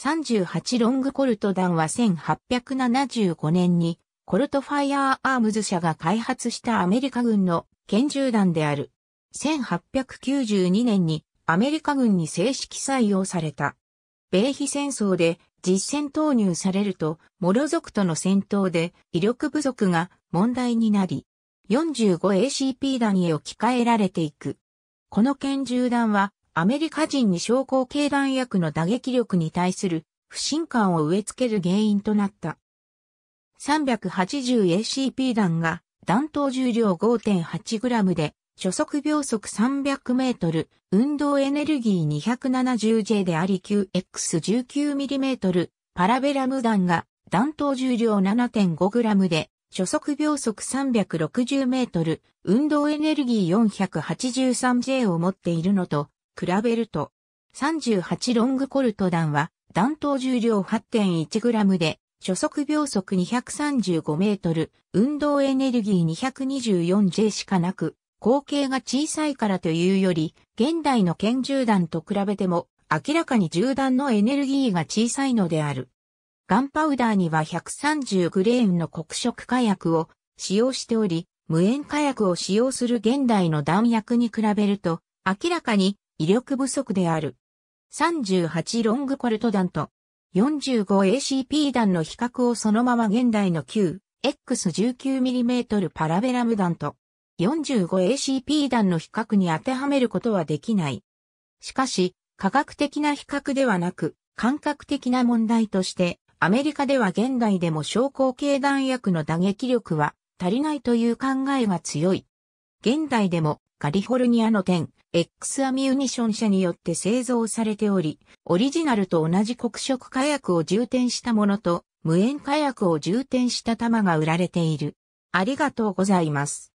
38ロングコルト弾は1875年にコルトファイアーアームズ社が開発したアメリカ軍の拳銃弾である。1892年にアメリカ軍に正式採用された。米比戦争で実戦投入されると、モロ族との戦闘で威力不足が問題になり、45ACP 弾へ置き換えられていく。この拳銃弾はアメリカ人に昇降経弾薬の打撃力に対する不信感を植え付ける原因となった。380ACP 弾が弾頭重量 5.8g で初速秒速300メートル、運動エネルギー 270J であり 9X19mm パラベラム弾が弾頭重量 7.5g で初速秒速360メートル、運動エネルギー 483J を持っているのと比べると、38ロングコルト弾は弾頭重量 8.1g で、初速秒速235メートル、運動エネルギー 224J しかなく、口径が小さいからというより、現代の拳銃弾と比べても、明らかに銃弾のエネルギーが小さいのである。ガンパウダーには130グレーンの黒色火薬を使用しており、無塩火薬を使用する現代の弾薬に比べると、明らかに威力不足である。38ロングコルト弾と 45ACP 弾の比較をそのまま現代の旧 X19mm パラベラム弾と 45ACP 弾の比較に当てはめることはできない。しかし、科学的な比較ではなく、感覚的な問題として、アメリカでは現代でも昇降系弾薬の打撃力は足りないという考えが強い。現代でもカリフォルニアの点、X アミュニション社によって製造されており、オリジナルと同じ黒色火薬を充填したものと、無塩火薬を充填した玉が売られている。ありがとうございます。